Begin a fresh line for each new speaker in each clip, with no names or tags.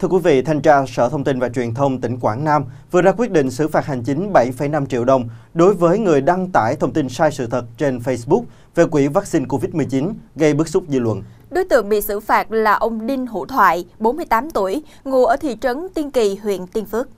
Thưa quý vị, Thanh tra Sở Thông tin và Truyền thông tỉnh Quảng Nam vừa ra quyết định xử phạt hành chính 7,5 triệu đồng đối với người đăng tải thông tin sai sự thật trên Facebook về quỹ vaccine COVID-19 gây bức xúc dư luận.
Đối tượng bị xử phạt là ông Đinh Hữu Thoại, 48 tuổi, ngụ ở thị trấn Tiên
Kỳ, huyện Tiên Phước.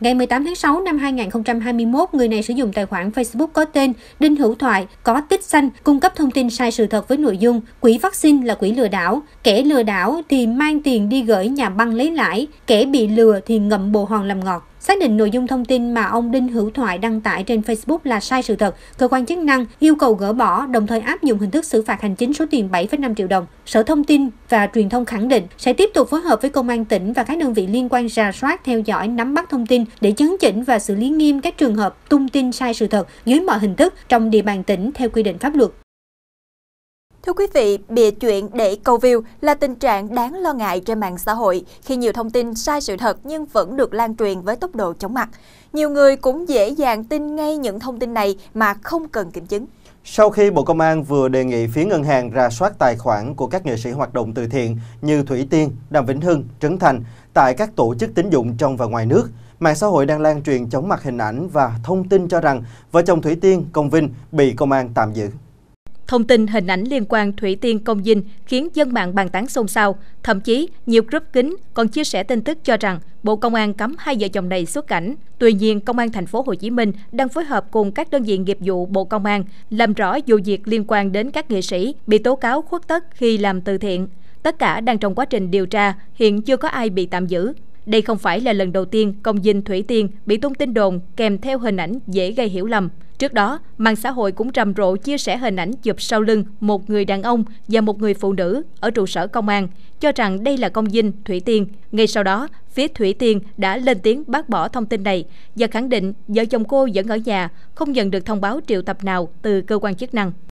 Ngày 18 tháng 6 năm 2021, người này sử dụng tài khoản Facebook có tên Đinh Hữu Thoại, có tích xanh, cung cấp thông tin sai sự thật với nội dung quỹ vaccine là quỹ lừa đảo, kẻ lừa đảo thì mang tiền đi gửi nhà băng lấy lãi, kẻ bị lừa thì ngậm bồ hòn làm ngọt. Xác định nội dung thông tin mà ông Đinh Hữu Thoại đăng tải trên Facebook là sai sự thật, cơ quan chức năng yêu cầu gỡ bỏ, đồng thời áp dụng hình thức xử phạt hành chính số tiền 7,5 triệu đồng. Sở Thông tin và Truyền thông khẳng định sẽ tiếp tục phối hợp với công an tỉnh và các đơn vị liên quan ra soát, theo dõi, nắm bắt thông tin để chấn chỉnh và xử lý nghiêm các trường hợp tung tin sai sự thật dưới mọi hình thức trong địa bàn tỉnh theo quy định pháp luật. Thưa quý vị, bịa
chuyện để câu view là tình trạng đáng lo ngại trên mạng xã hội khi nhiều thông tin sai sự thật nhưng vẫn được lan truyền với tốc độ chóng mặt. Nhiều người cũng dễ dàng tin ngay những thông tin này mà không cần kiểm chứng.
Sau khi Bộ Công an vừa đề nghị phía ngân hàng ra soát tài khoản của các nghệ sĩ hoạt động từ thiện như Thủy Tiên, Đàm Vĩnh Hưng, Trấn Thành tại các tổ chức tín dụng trong và ngoài nước, mạng xã hội đang lan truyền chóng mặt hình ảnh và thông tin cho rằng vợ chồng Thủy Tiên, Công Vinh bị công an tạm giữ.
Thông tin hình ảnh liên quan Thủy Tiên Công Dinh khiến dân mạng bàn tán xôn xao. Thậm chí, nhiều group kính còn chia sẻ tin tức cho rằng Bộ Công an cấm hai vợ chồng này xuất cảnh. Tuy nhiên, Công an thành phố Hồ Chí Minh đang phối hợp cùng các đơn vị nghiệp vụ Bộ Công an làm rõ vụ việc liên quan đến các nghệ sĩ bị tố cáo khuất tất khi làm từ thiện. Tất cả đang trong quá trình điều tra, hiện chưa có ai bị tạm giữ. Đây không phải là lần đầu tiên công dinh Thủy Tiên bị tung tin đồn kèm theo hình ảnh dễ gây hiểu lầm. Trước đó, mạng xã hội cũng rầm rộ chia sẻ hình ảnh chụp sau lưng một người đàn ông và một người phụ nữ ở trụ sở công an, cho rằng đây là công dinh Thủy Tiên. Ngay sau đó, phía Thủy Tiên đã lên tiếng bác bỏ thông tin này và khẳng định vợ chồng cô vẫn ở nhà, không nhận được thông báo triệu tập nào từ cơ quan chức năng.